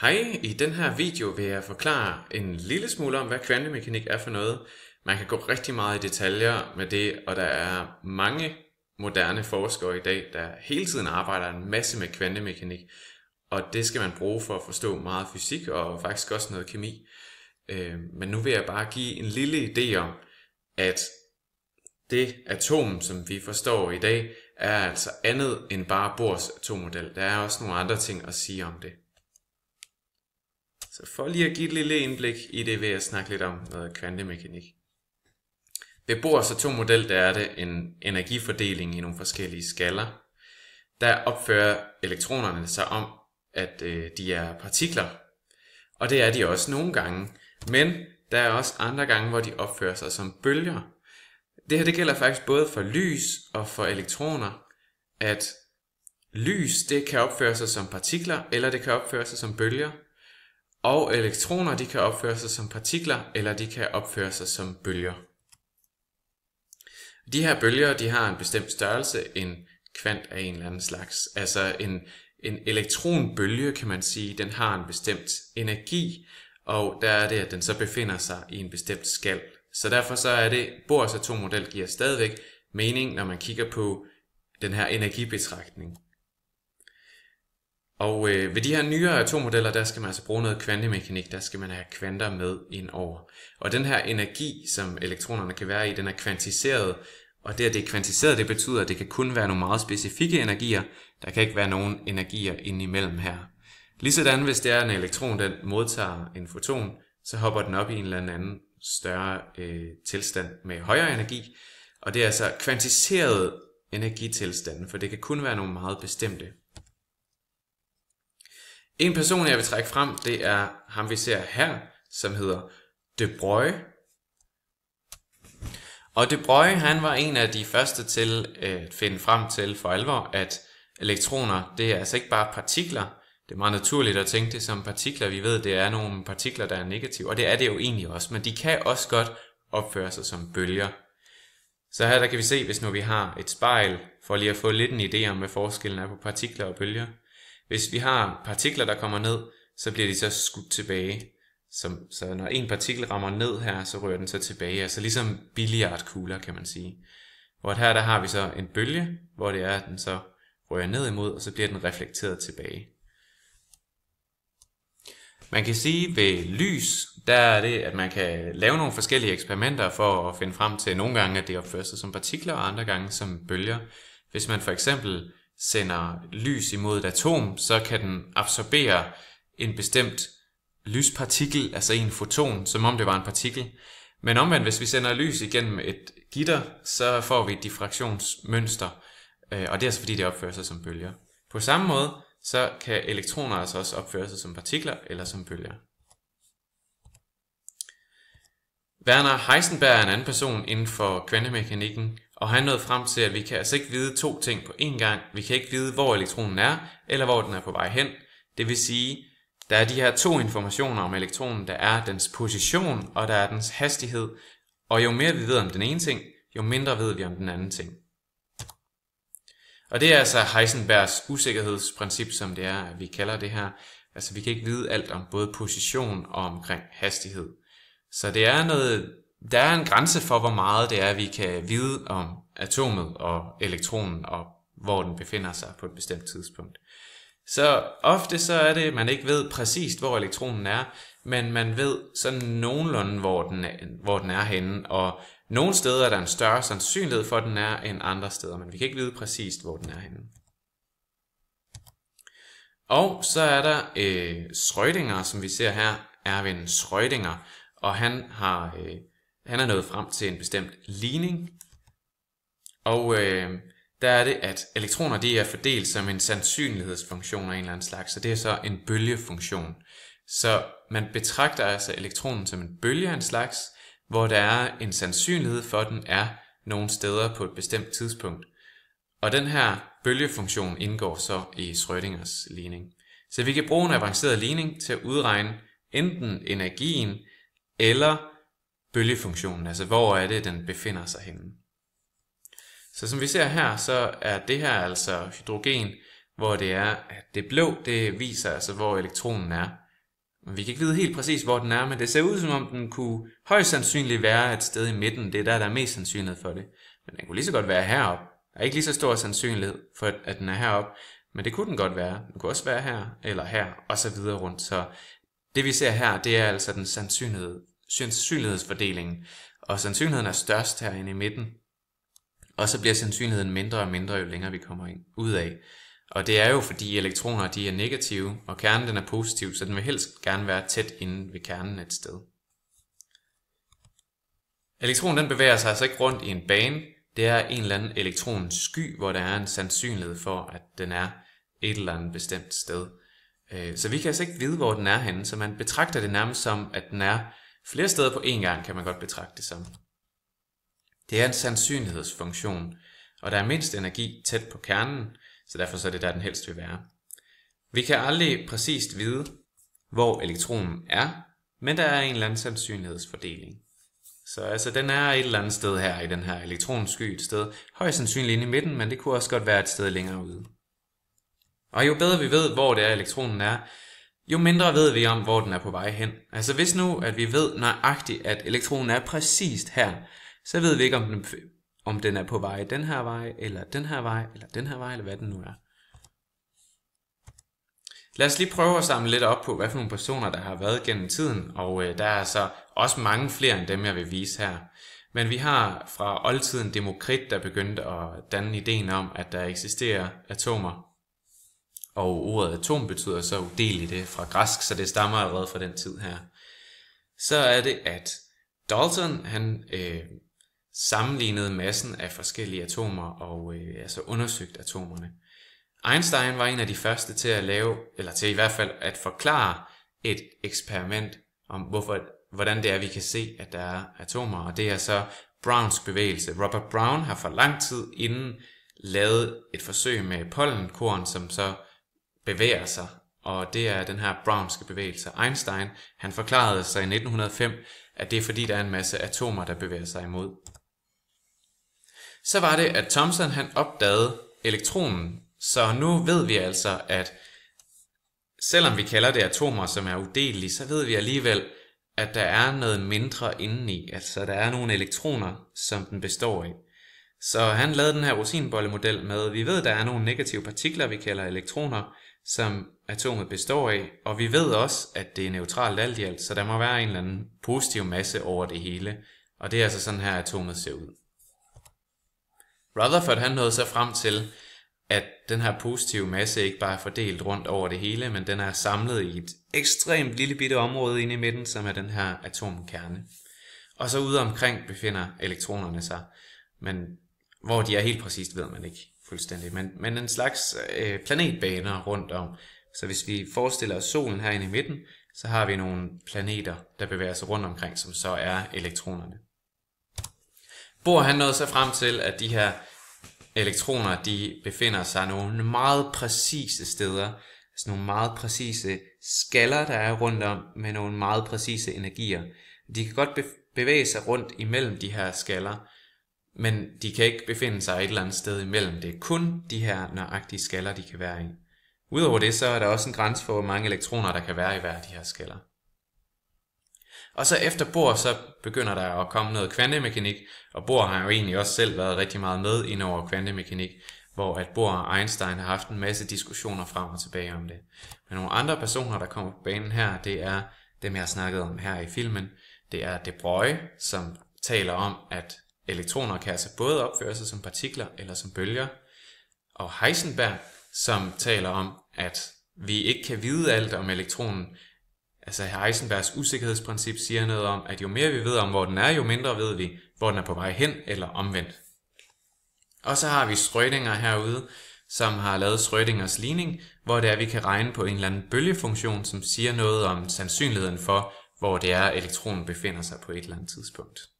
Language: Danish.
Hej, i den her video vil jeg forklare en lille smule om, hvad kvantemekanik er for noget. Man kan gå rigtig meget i detaljer med det, og der er mange moderne forskere i dag, der hele tiden arbejder en masse med kvantemekanik. Og det skal man bruge for at forstå meget fysik og faktisk også noget kemi. Øh, men nu vil jeg bare give en lille idé om, at det atom, som vi forstår i dag, er altså andet end bare Bohrs atommodel. Der er også nogle andre ting at sige om det. Så for lige at give et lille indblik i det, vil jeg snakke lidt om noget kvantemekanik. Ved Bohrs atommodel der er det en energifordeling i nogle forskellige skaller. Der opfører elektronerne sig om, at øh, de er partikler, og det er de også nogle gange. Men der er også andre gange, hvor de opfører sig som bølger. Det her det gælder faktisk både for lys og for elektroner, at lys det kan opføre sig som partikler, eller det kan opføre sig som bølger – og elektroner de kan opføre sig som partikler, eller de kan opføre sig som bølger. De her bølger de har en bestemt størrelse, en kvant af en eller anden slags. Altså en, en elektronbølge, kan man sige, den har en bestemt energi, og der er det, at den så befinder sig i en bestemt skal. Så derfor så er det, Bohrs atommodel giver stadigvæk mening, når man kigger på den her energibetragtning. Og øh, ved de her nyere atommodeller, der skal man altså bruge noget kvantemekanik, der skal man have kvanter med ind over. Og den her energi, som elektronerne kan være i, den er kvantiseret, og det at det er kvantiseret, det betyder, at det kan kun være nogle meget specifikke energier, der kan ikke være nogen energier indimellem her. Ligesådan hvis det er en elektron, den modtager en foton, så hopper den op i en eller anden større øh, tilstand med højere energi, og det er altså kvantiseret energitilstande, for det kan kun være nogle meget bestemte en person, jeg vil trække frem, det er ham, vi ser her, som hedder De Bruyne. Og De Bruyne, han var en af de første til øh, at finde frem til for alvor, at elektroner, det er altså ikke bare partikler. Det er meget naturligt at tænke det som partikler. Vi ved, det er nogle partikler, der er negative, og det er det jo egentlig også. Men de kan også godt opføre sig som bølger. Så her der kan vi se, hvis nu vi har et spejl, for lige at få lidt en idé om, hvad forskellen er på partikler og bølger. Hvis vi har partikler, der kommer ned, så bliver de så skudt tilbage. Så, så når en partikel rammer ned her, så rører den så tilbage. Altså ligesom billiardkugler, kan man sige. Hvor her der har vi så en bølge, hvor det er, at den så rører ned imod, og så bliver den reflekteret tilbage. Man kan sige, at ved lys, der er det, at man kan lave nogle forskellige eksperimenter for at finde frem til nogle gange, at det opfører sig som partikler, og andre gange som bølger. Hvis man for eksempel sender lys imod et atom, så kan den absorbere en bestemt lyspartikel, altså en foton, som om det var en partikel. Men omvendt, hvis vi sender lys igennem et gitter, så får vi et diffraktionsmønster, øh, og det er altså fordi, det opfører sig som bølger. På samme måde, så kan elektroner altså også opføre sig som partikler eller som bølger. Werner Heisenberg er en anden person inden for kvantemekanikken, og han nåede frem til, at vi kan altså ikke vide to ting på én gang. Vi kan ikke vide, hvor elektronen er, eller hvor den er på vej hen. Det vil sige, der er de her to informationer om elektronen. Der er dens position, og der er dens hastighed. Og jo mere vi ved om den ene ting, jo mindre ved vi om den anden ting. Og det er altså Heisenbergs usikkerhedsprincip, som det er, at vi kalder det her. Altså vi kan ikke vide alt om både position og omkring hastighed. Så det er noget der er en grænse for, hvor meget det er, vi kan vide om atomet og elektronen, og hvor den befinder sig på et bestemt tidspunkt. Så ofte så er det, at man ikke ved præcist, hvor elektronen er, men man ved sådan nogenlunde, hvor den er, hvor den er henne, og nogle steder er der en større sandsynlighed for, at den er, end andre steder, men vi kan ikke vide præcist, hvor den er henne. Og så er der øh, Schrödinger, som vi ser her, Erwin Schrödinger, og han har øh, han er nået frem til en bestemt ligning, og øh, der er det, at elektroner de er fordelt som en sandsynlighedsfunktion af en eller anden slags, så det er så en bølgefunktion. Så man betragter altså elektronen som en bølge af en slags, hvor der er en sandsynlighed for, at den er nogle steder på et bestemt tidspunkt. Og den her bølgefunktion indgår så i Schrödingers ligning. Så vi kan bruge en avanceret ligning til at udregne enten energien eller bølgefunktionen, altså hvor er det, den befinder sig henne. Så som vi ser her, så er det her altså hydrogen, hvor det er, at det blå, det viser altså, hvor elektronen er. Vi kan ikke vide helt præcis, hvor den er, men det ser ud som om, den kunne højst sandsynligt være et sted i midten. Det er der, der er mest sandsynlighed for det. Men den kunne lige så godt være heroppe. Der er ikke lige så stor sandsynlighed for, at den er heroppe, men det kunne den godt være. Den kunne også være her, eller her, og så videre rundt. Så det vi ser her, det er altså den sandsynlighed, sandsynlighedsfordelingen. Og sandsynligheden er størst herinde i midten. Og så bliver sandsynligheden mindre og mindre, jo længere vi kommer ud af. Og det er jo fordi elektroner de er negative, og kernen den er positiv, så den vil helst gerne være tæt inde ved kernen et sted. Elektronen den bevæger sig altså ikke rundt i en bane. Det er en eller anden elektronens sky, hvor der er en sandsynlighed for, at den er et eller andet bestemt sted. Øh, så vi kan altså ikke vide, hvor den er henne, så man betragter det nærmest som, at den er Flere steder på én gang kan man godt betragte det som. Det er en sandsynlighedsfunktion, og der er mindst energi tæt på kernen, så derfor så er det der, den helst vil være. Vi kan aldrig præcist vide, hvor elektronen er, men der er en eller anden sandsynlighedsfordeling. Så altså, den er et eller andet sted her i den her elektronsky et sted, højst sandsynligt inde i midten, men det kunne også godt være et sted længere ude. Og jo bedre vi ved, hvor det er, elektronen er, jo mindre ved vi om, hvor den er på vej hen. Altså hvis nu, at vi ved nøjagtigt, at elektronen er præcist her, så ved vi ikke, om den, om den er på vej den her vej, eller den her vej, eller den her vej, eller hvad den nu er. Lad os lige prøve at samle lidt op på, hvad for nogle personer, der har været gennem tiden, og øh, der er så også mange flere end dem, jeg vil vise her. Men vi har fra oldtiden Demokrit, der begyndte at danne ideen om, at der eksisterer atomer og ordet atom betyder så udeligt i det fra græsk, så det stammer allerede fra den tid her. Så er det, at Dalton han øh, sammenlignede massen af forskellige atomer og øh, altså undersøgt atomerne. Einstein var en af de første til at lave, eller til i hvert fald at forklare et eksperiment om, hvorfor, hvordan det er, vi kan se, at der er atomer. Og det er så Browns bevægelse. Robert Brown har for lang tid inden lavet et forsøg med pollenkorn, som så bevæger sig, og det er den her Brownske bevægelse. Einstein, han forklarede sig i 1905, at det er fordi, der er en masse atomer, der bevæger sig imod. Så var det, at Thomson han opdagede elektronen, så nu ved vi altså, at selvom vi kalder det atomer, som er udelelige, så ved vi alligevel, at der er noget mindre indeni, altså der er nogle elektroner, som den består af. Så han lavede den her rosinbollemodel med, vi ved, der er nogle negative partikler, vi kalder elektroner, som atomet består af, og vi ved også, at det er neutralt alt i alt, så der må være en eller anden positiv masse over det hele, og det er altså sådan her, atomet ser ud. Rutherford han nåede så frem til, at den her positive masse ikke bare er fordelt rundt over det hele, men den er samlet i et ekstremt lille bitte område inde i midten, som er den her atomkerne. Og så ude omkring befinder elektronerne sig, men hvor de er helt præcist ved man ikke fuldstændig, men, men en slags øh, planetbaner rundt om. Så hvis vi forestiller os solen herinde i midten, så har vi nogle planeter, der bevæger sig rundt omkring, som så er elektronerne. Bohr han nåede så frem til, at de her elektroner, de befinder sig nogle meget præcise steder, altså nogle meget præcise skaller, der er rundt om, med nogle meget præcise energier. De kan godt bevæge sig rundt imellem de her skaller, men de kan ikke befinde sig et eller andet sted imellem. Det er kun de her nøjagtige skaller, de kan være i. Udover det, så er der også en grænse for, hvor mange elektroner, der kan være i hver af de her skaller. Og så efter Bohr, så begynder der at komme noget kvantemekanik, og Bohr har jo egentlig også selv været rigtig meget med ind over kvantemekanik, hvor at Bohr og Einstein har haft en masse diskussioner frem og tilbage om det. Men nogle andre personer, der kommer på banen her, det er dem, jeg har snakket om her i filmen. Det er De Broglie, som taler om, at Elektroner kan altså både opføre sig som partikler eller som bølger. Og Heisenberg, som taler om, at vi ikke kan vide alt om elektronen, altså Heisenbergs usikkerhedsprincip siger noget om, at jo mere vi ved om, hvor den er, jo mindre ved vi, hvor den er på vej hen eller omvendt. Og så har vi Schrödinger herude, som har lavet Schrödingers ligning, hvor det er, vi kan regne på en eller anden bølgefunktion, som siger noget om sandsynligheden for, hvor det er, elektronen befinder sig på et eller andet tidspunkt.